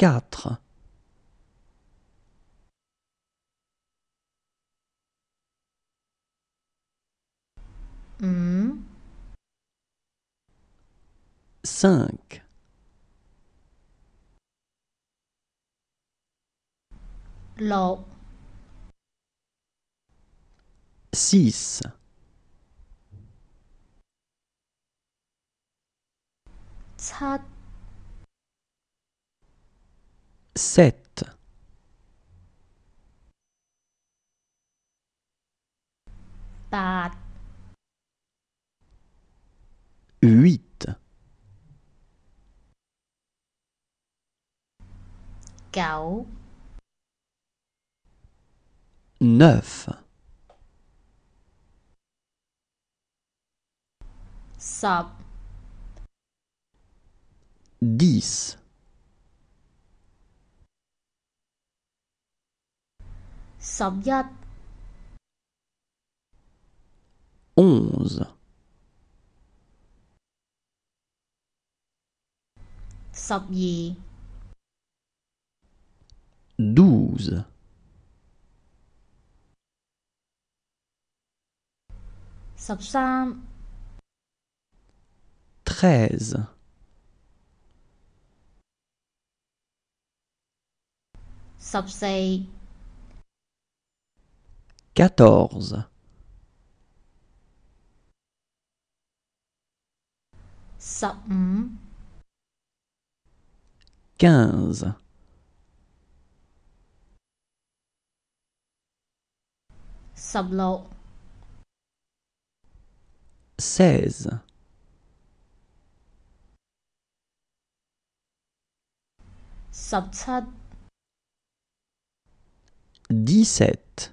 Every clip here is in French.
4. 5. 6. 7. 7 8 8 9 10 11 12 13 14 quatorze quinze seize dix-sept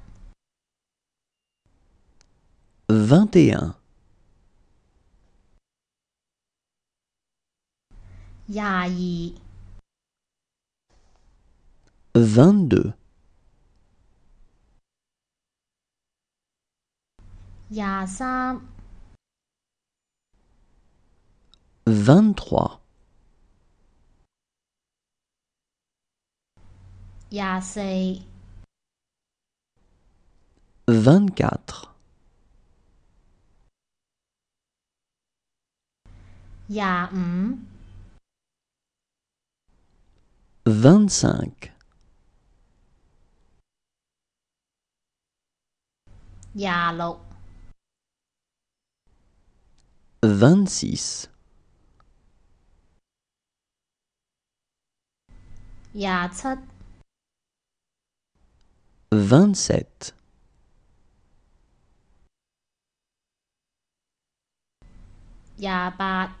vingt et un. Vingt-deux. Vingt-trois. Vingt-quatre. 廿五 t w e n t y i v e 廿六 t w e t s i x 廿七 v i e n t s e v t 廿八。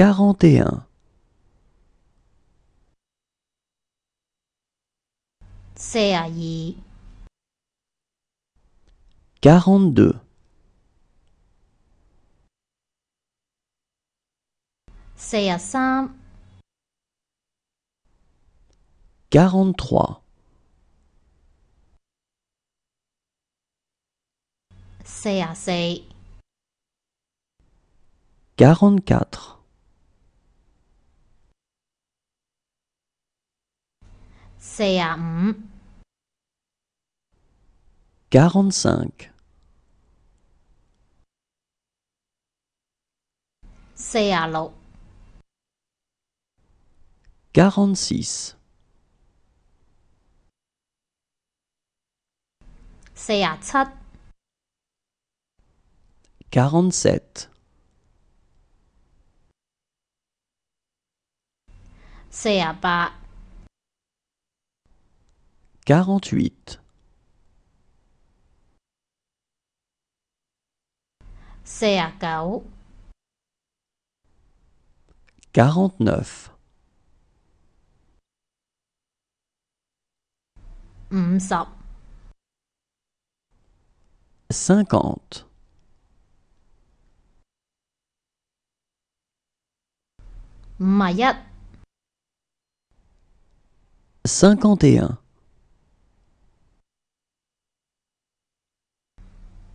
41 42 43 44 quarante cinq quarante six quarante sept bas quarante-huit. C'est à Quarante-neuf. Cinquante. Mayat. Cinquante et un.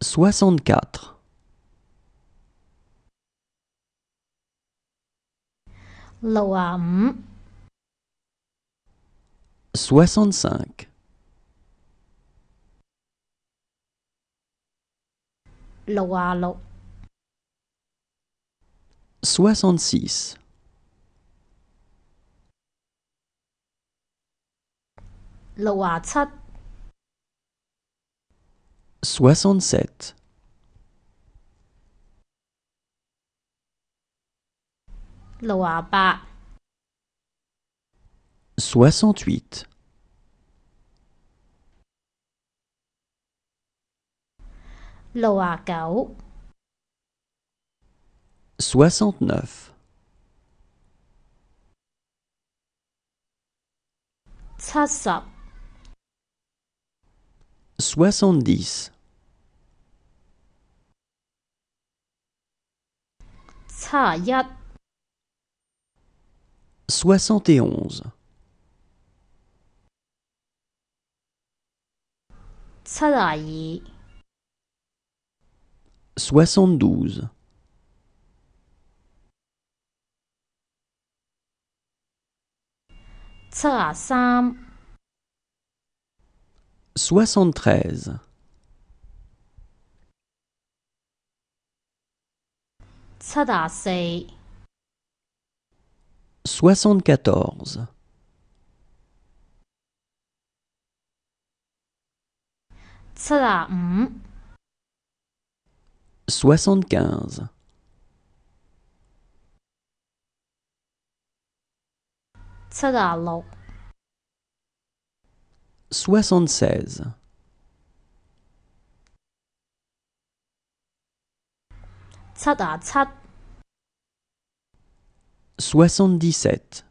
64 65 66 67 67 68 68 69 70 soixante-dix. Soixante et onze. Soixante-douze. 73 74 74 75 76 soixante-seize. Soixante-dix-sept.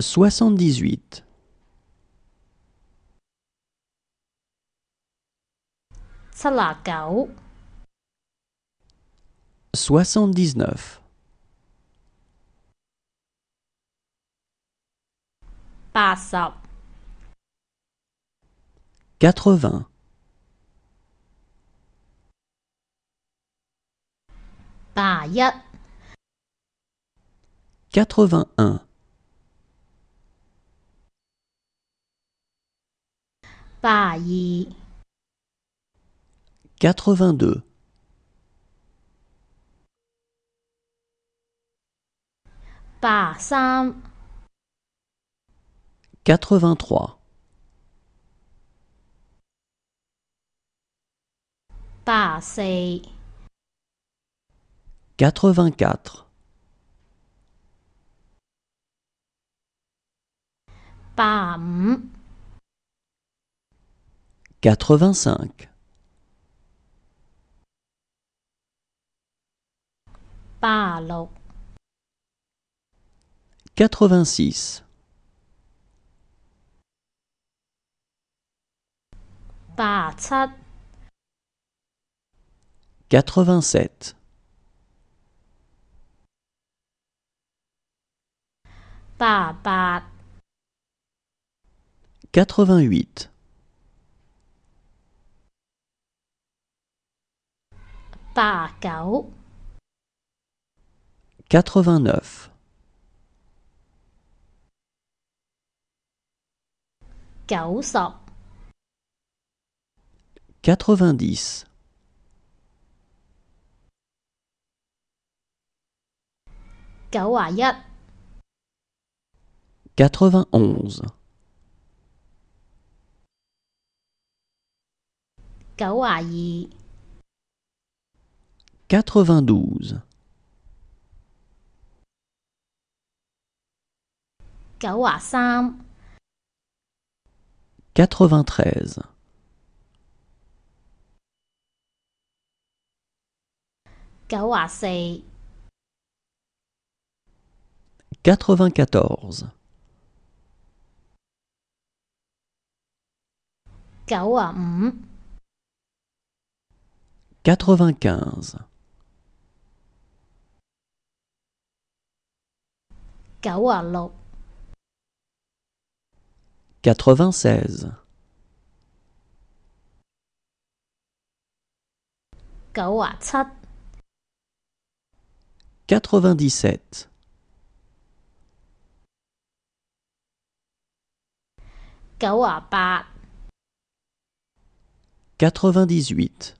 Soixante-dix-huit. 79 80 80 81 81 82 83 84 85 86 86 87 87 88 89 quatre vingt dix quatre-vingt-onze quatre-vingt-douze douze 93 94 95 96 96 97 98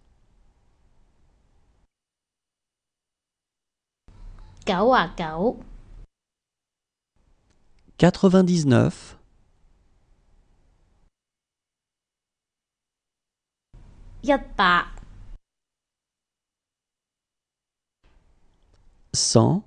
99 Sans